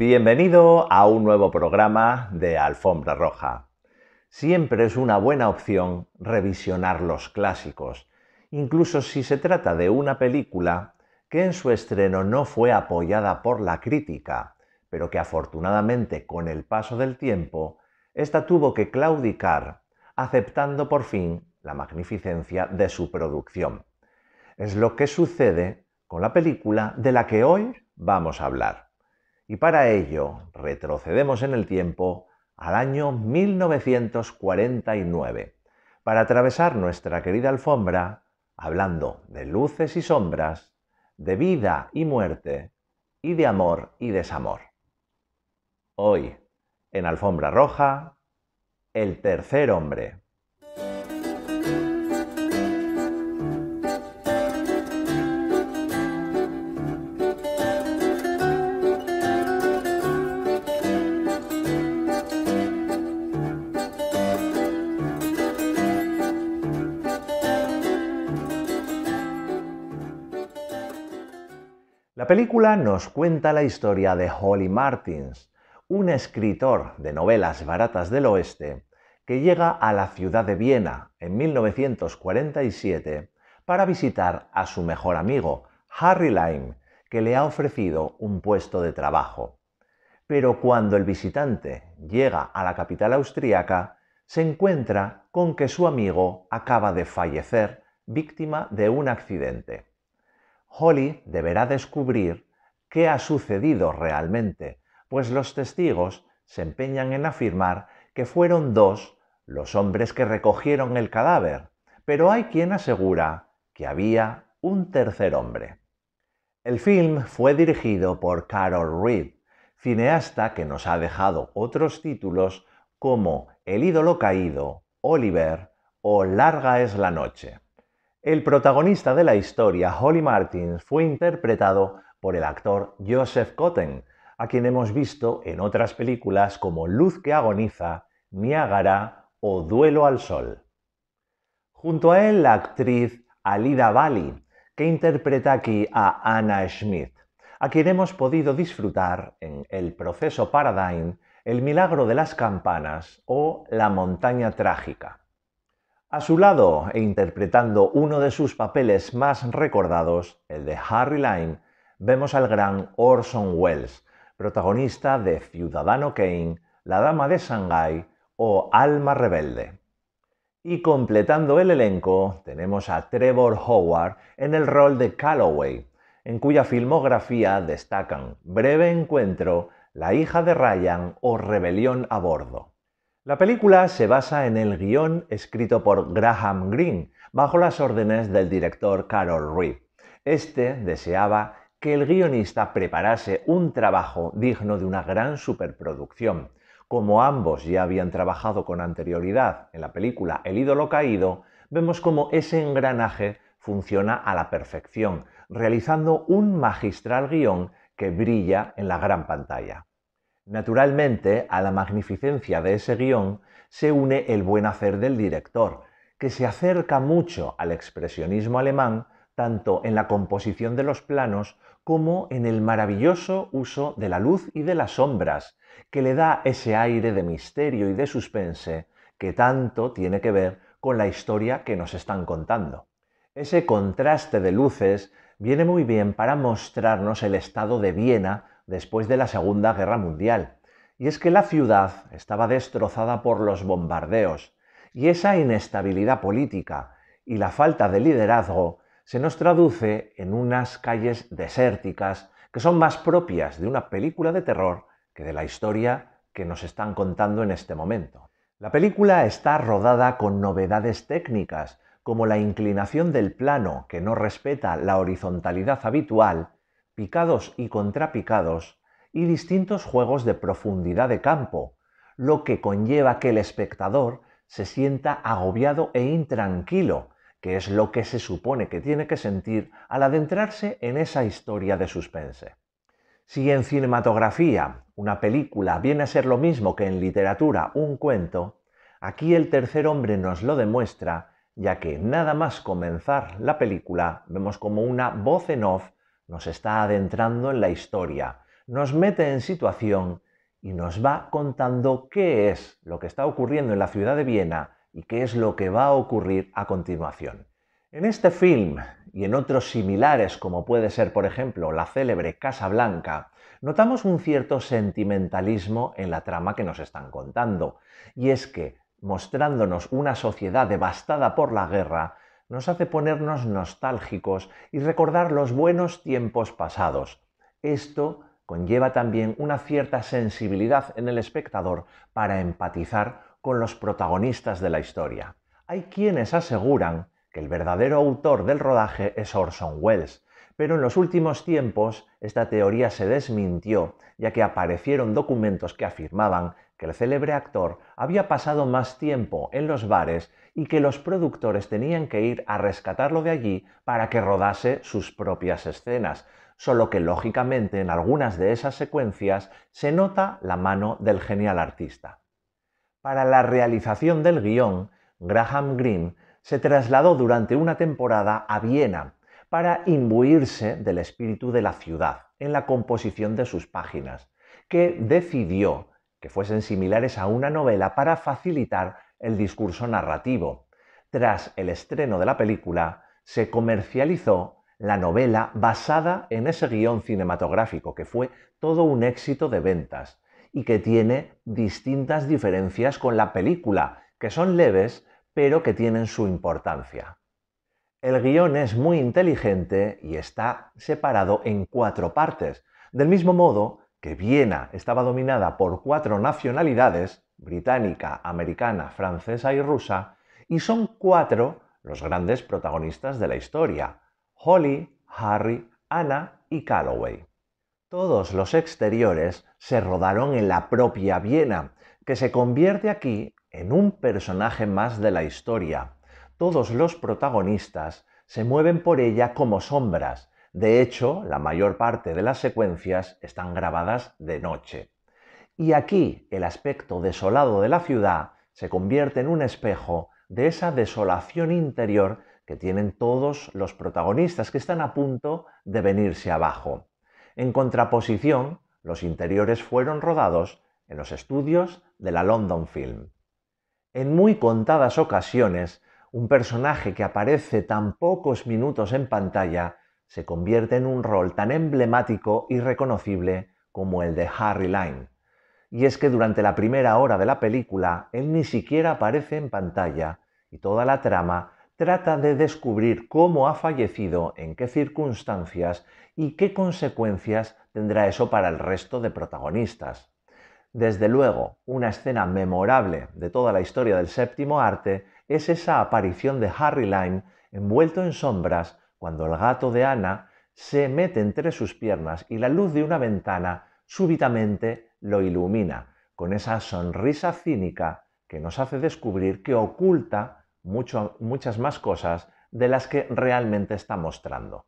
bienvenido a un nuevo programa de Alfombra Roja. Siempre es una buena opción revisionar los clásicos, incluso si se trata de una película que en su estreno no fue apoyada por la crítica, pero que afortunadamente con el paso del tiempo, ésta tuvo que claudicar, aceptando por fin la magnificencia de su producción. Es lo que sucede con la película de la que hoy vamos a hablar. Y para ello retrocedemos en el tiempo al año 1949 para atravesar nuestra querida alfombra hablando de luces y sombras, de vida y muerte, y de amor y desamor. Hoy, en Alfombra Roja, el tercer hombre. La película nos cuenta la historia de Holly Martins, un escritor de novelas baratas del oeste que llega a la ciudad de Viena en 1947 para visitar a su mejor amigo, Harry Lime, que le ha ofrecido un puesto de trabajo. Pero cuando el visitante llega a la capital austríaca, se encuentra con que su amigo acaba de fallecer víctima de un accidente. Holly deberá descubrir qué ha sucedido realmente, pues los testigos se empeñan en afirmar que fueron dos los hombres que recogieron el cadáver, pero hay quien asegura que había un tercer hombre. El film fue dirigido por Carol Reed, cineasta que nos ha dejado otros títulos como El ídolo caído, Oliver o Larga es la noche. El protagonista de la historia, Holly Martins, fue interpretado por el actor Joseph Cotten, a quien hemos visto en otras películas como Luz que agoniza, Niágara o Duelo al Sol. Junto a él la actriz Alida Bali, que interpreta aquí a Anna Schmidt, a quien hemos podido disfrutar en El proceso Paradigm, El milagro de las campanas o La montaña trágica. A su lado, e interpretando uno de sus papeles más recordados, el de Harry Lime, vemos al gran Orson Welles, protagonista de Ciudadano Kane, La Dama de Shanghai o Alma Rebelde. Y completando el elenco, tenemos a Trevor Howard en el rol de Calloway, en cuya filmografía destacan Breve Encuentro, La hija de Ryan o Rebelión a Bordo. La película se basa en el guión escrito por Graham Greene, bajo las órdenes del director Carol Reed. Este deseaba que el guionista preparase un trabajo digno de una gran superproducción. Como ambos ya habían trabajado con anterioridad en la película El ídolo caído, vemos cómo ese engranaje funciona a la perfección, realizando un magistral guión que brilla en la gran pantalla. Naturalmente, a la magnificencia de ese guión se une el buen hacer del director, que se acerca mucho al expresionismo alemán, tanto en la composición de los planos como en el maravilloso uso de la luz y de las sombras, que le da ese aire de misterio y de suspense que tanto tiene que ver con la historia que nos están contando. Ese contraste de luces viene muy bien para mostrarnos el estado de Viena después de la Segunda Guerra Mundial. Y es que la ciudad estaba destrozada por los bombardeos, y esa inestabilidad política y la falta de liderazgo se nos traduce en unas calles desérticas que son más propias de una película de terror que de la historia que nos están contando en este momento. La película está rodada con novedades técnicas, como la inclinación del plano que no respeta la horizontalidad habitual picados y contrapicados y distintos juegos de profundidad de campo, lo que conlleva que el espectador se sienta agobiado e intranquilo, que es lo que se supone que tiene que sentir al adentrarse en esa historia de suspense. Si en cinematografía una película viene a ser lo mismo que en literatura un cuento, aquí el tercer hombre nos lo demuestra, ya que nada más comenzar la película vemos como una voz en off nos está adentrando en la historia, nos mete en situación y nos va contando qué es lo que está ocurriendo en la ciudad de Viena y qué es lo que va a ocurrir a continuación. En este film y en otros similares como puede ser por ejemplo la célebre Casa Blanca, notamos un cierto sentimentalismo en la trama que nos están contando. Y es que, mostrándonos una sociedad devastada por la guerra, nos hace ponernos nostálgicos y recordar los buenos tiempos pasados. Esto conlleva también una cierta sensibilidad en el espectador para empatizar con los protagonistas de la historia. Hay quienes aseguran que el verdadero autor del rodaje es Orson Welles, pero en los últimos tiempos esta teoría se desmintió, ya que aparecieron documentos que afirmaban que el célebre actor había pasado más tiempo en los bares y que los productores tenían que ir a rescatarlo de allí para que rodase sus propias escenas, solo que lógicamente en algunas de esas secuencias se nota la mano del genial artista. Para la realización del guión, Graham Greene se trasladó durante una temporada a Viena para imbuirse del espíritu de la ciudad en la composición de sus páginas, que decidió que fuesen similares a una novela para facilitar el discurso narrativo. Tras el estreno de la película, se comercializó la novela basada en ese guión cinematográfico, que fue todo un éxito de ventas y que tiene distintas diferencias con la película, que son leves, pero que tienen su importancia. El guión es muy inteligente y está separado en cuatro partes. Del mismo modo que Viena estaba dominada por cuatro nacionalidades, británica, americana, francesa y rusa, y son cuatro los grandes protagonistas de la historia, Holly, Harry, Anna y Calloway. Todos los exteriores se rodaron en la propia Viena, que se convierte aquí en un personaje más de la historia. Todos los protagonistas se mueven por ella como sombras, de hecho, la mayor parte de las secuencias están grabadas de noche. Y aquí el aspecto desolado de la ciudad se convierte en un espejo de esa desolación interior que tienen todos los protagonistas que están a punto de venirse abajo. En contraposición, los interiores fueron rodados en los estudios de la London Film. En muy contadas ocasiones, un personaje que aparece tan pocos minutos en pantalla se convierte en un rol tan emblemático y reconocible como el de Harry Lyme. Y es que durante la primera hora de la película él ni siquiera aparece en pantalla y toda la trama trata de descubrir cómo ha fallecido, en qué circunstancias y qué consecuencias tendrá eso para el resto de protagonistas. Desde luego, una escena memorable de toda la historia del séptimo arte es esa aparición de Harry Lyme envuelto en sombras cuando el gato de Ana se mete entre sus piernas y la luz de una ventana súbitamente lo ilumina, con esa sonrisa cínica que nos hace descubrir que oculta muchas más cosas de las que realmente está mostrando.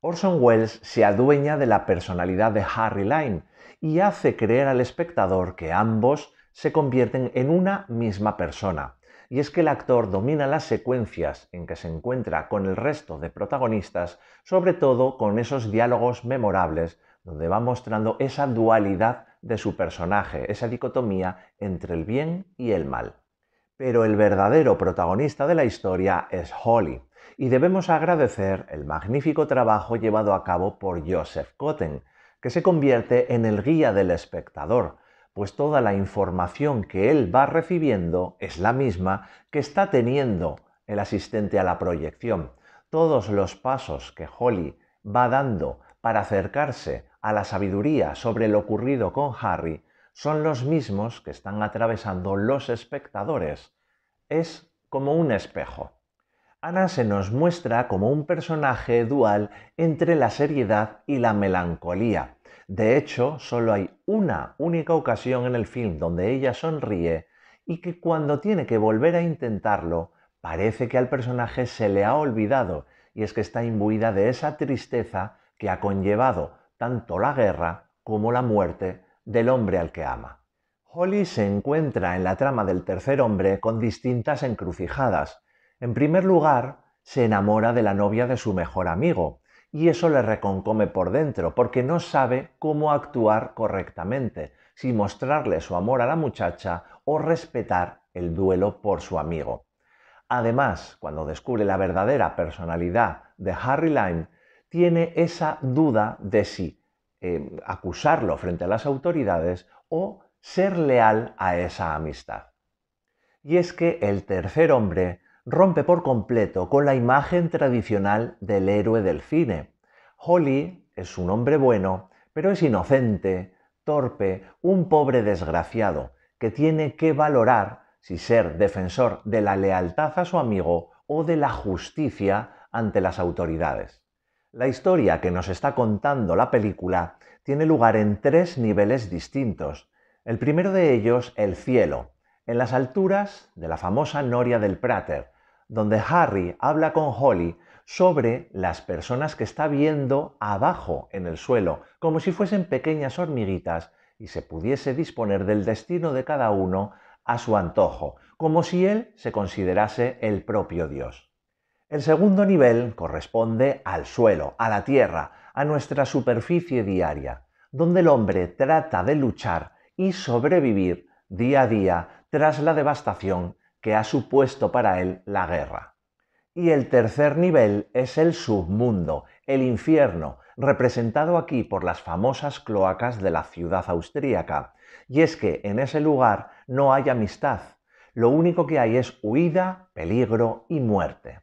Orson Welles se adueña de la personalidad de Harry Lyne y hace creer al espectador que ambos se convierten en una misma persona y es que el actor domina las secuencias en que se encuentra con el resto de protagonistas, sobre todo con esos diálogos memorables donde va mostrando esa dualidad de su personaje, esa dicotomía entre el bien y el mal. Pero el verdadero protagonista de la historia es Holly, y debemos agradecer el magnífico trabajo llevado a cabo por Joseph Cotten, que se convierte en el guía del espectador, pues toda la información que él va recibiendo es la misma que está teniendo el asistente a la proyección. Todos los pasos que Holly va dando para acercarse a la sabiduría sobre lo ocurrido con Harry son los mismos que están atravesando los espectadores. Es como un espejo. Ana se nos muestra como un personaje dual entre la seriedad y la melancolía. De hecho, solo hay una única ocasión en el film donde ella sonríe y que cuando tiene que volver a intentarlo, parece que al personaje se le ha olvidado y es que está imbuida de esa tristeza que ha conllevado tanto la guerra como la muerte del hombre al que ama. Holly se encuentra en la trama del tercer hombre con distintas encrucijadas. En primer lugar, se enamora de la novia de su mejor amigo, y eso le reconcome por dentro, porque no sabe cómo actuar correctamente, si mostrarle su amor a la muchacha o respetar el duelo por su amigo. Además, cuando descubre la verdadera personalidad de Harry Lyme, tiene esa duda de si em, acusarlo frente a las autoridades o ser leal a esa amistad. Y es que el tercer hombre rompe por completo con la imagen tradicional del héroe del cine. Holly es un hombre bueno, pero es inocente, torpe, un pobre desgraciado, que tiene que valorar si ser defensor de la lealtad a su amigo o de la justicia ante las autoridades. La historia que nos está contando la película tiene lugar en tres niveles distintos. El primero de ellos, el cielo, en las alturas de la famosa Noria del Prater, donde Harry habla con Holly sobre las personas que está viendo abajo en el suelo, como si fuesen pequeñas hormiguitas y se pudiese disponer del destino de cada uno a su antojo, como si él se considerase el propio Dios. El segundo nivel corresponde al suelo, a la tierra, a nuestra superficie diaria, donde el hombre trata de luchar y sobrevivir día a día tras la devastación que ha supuesto para él la guerra. Y el tercer nivel es el submundo, el infierno, representado aquí por las famosas cloacas de la ciudad austríaca. Y es que en ese lugar no hay amistad, lo único que hay es huida, peligro y muerte.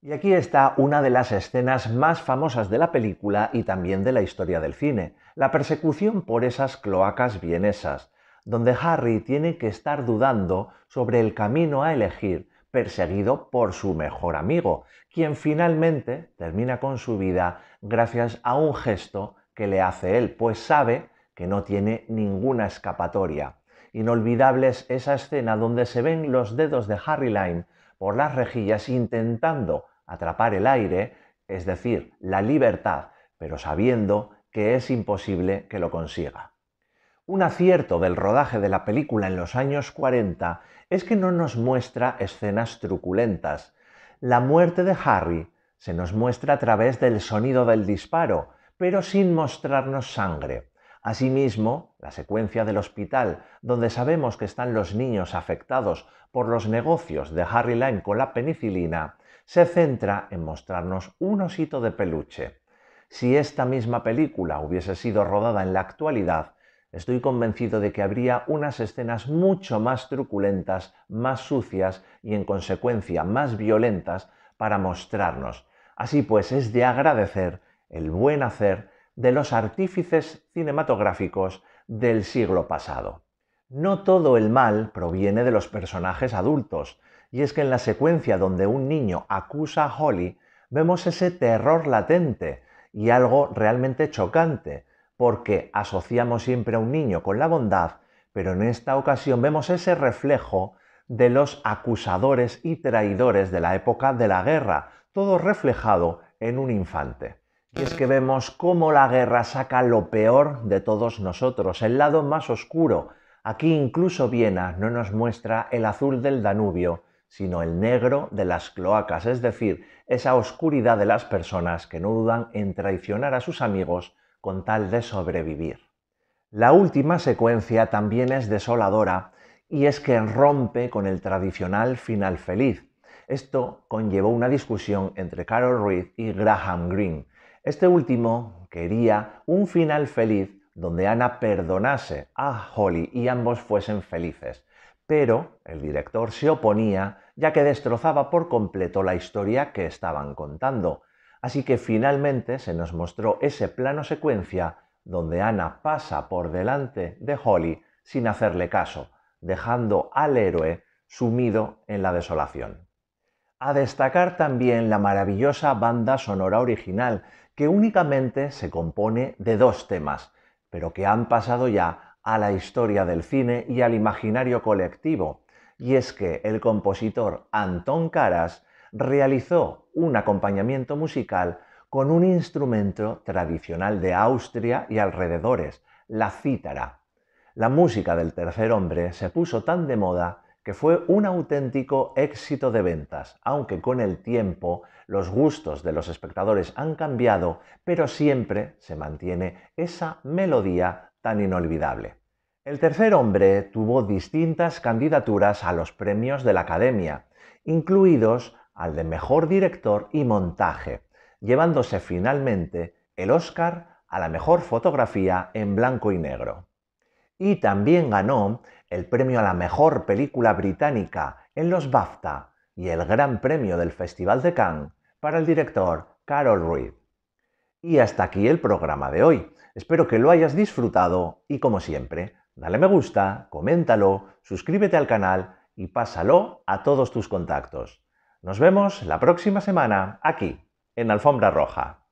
Y aquí está una de las escenas más famosas de la película y también de la historia del cine, la persecución por esas cloacas vienesas, donde Harry tiene que estar dudando sobre el camino a elegir, perseguido por su mejor amigo, quien finalmente termina con su vida gracias a un gesto que le hace él, pues sabe que no tiene ninguna escapatoria. Inolvidable es esa escena donde se ven los dedos de Harry Lyme por las rejillas intentando atrapar el aire, es decir, la libertad, pero sabiendo que es imposible que lo consiga. Un acierto del rodaje de la película en los años 40 es que no nos muestra escenas truculentas. La muerte de Harry se nos muestra a través del sonido del disparo, pero sin mostrarnos sangre. Asimismo, la secuencia del hospital, donde sabemos que están los niños afectados por los negocios de Harry Lane con la penicilina, se centra en mostrarnos un osito de peluche. Si esta misma película hubiese sido rodada en la actualidad, Estoy convencido de que habría unas escenas mucho más truculentas, más sucias y en consecuencia más violentas para mostrarnos. Así pues, es de agradecer el buen hacer de los artífices cinematográficos del siglo pasado. No todo el mal proviene de los personajes adultos, y es que en la secuencia donde un niño acusa a Holly, vemos ese terror latente y algo realmente chocante, porque asociamos siempre a un niño con la bondad, pero en esta ocasión vemos ese reflejo de los acusadores y traidores de la época de la guerra, todo reflejado en un infante. Y es que vemos cómo la guerra saca lo peor de todos nosotros, el lado más oscuro. Aquí incluso Viena no nos muestra el azul del Danubio, sino el negro de las cloacas, es decir, esa oscuridad de las personas que no dudan en traicionar a sus amigos con tal de sobrevivir. La última secuencia también es desoladora y es que rompe con el tradicional final feliz. Esto conllevó una discusión entre Carol Reed y Graham Greene. Este último quería un final feliz donde Ana perdonase a Holly y ambos fuesen felices, pero el director se oponía ya que destrozaba por completo la historia que estaban contando. Así que finalmente se nos mostró ese plano secuencia donde Ana pasa por delante de Holly sin hacerle caso, dejando al héroe sumido en la desolación. A destacar también la maravillosa banda sonora original, que únicamente se compone de dos temas, pero que han pasado ya a la historia del cine y al imaginario colectivo, y es que el compositor Antón Caras realizó un acompañamiento musical con un instrumento tradicional de Austria y alrededores, la cítara. La música del tercer hombre se puso tan de moda que fue un auténtico éxito de ventas, aunque con el tiempo los gustos de los espectadores han cambiado, pero siempre se mantiene esa melodía tan inolvidable. El tercer hombre tuvo distintas candidaturas a los premios de la Academia, incluidos al de Mejor Director y Montaje, llevándose finalmente el Oscar a la Mejor Fotografía en blanco y negro. Y también ganó el premio a la Mejor Película Británica en los BAFTA y el Gran Premio del Festival de Cannes para el director Carol Reed. Y hasta aquí el programa de hoy. Espero que lo hayas disfrutado y como siempre, dale me gusta, coméntalo, suscríbete al canal y pásalo a todos tus contactos. Nos vemos la próxima semana aquí, en Alfombra Roja.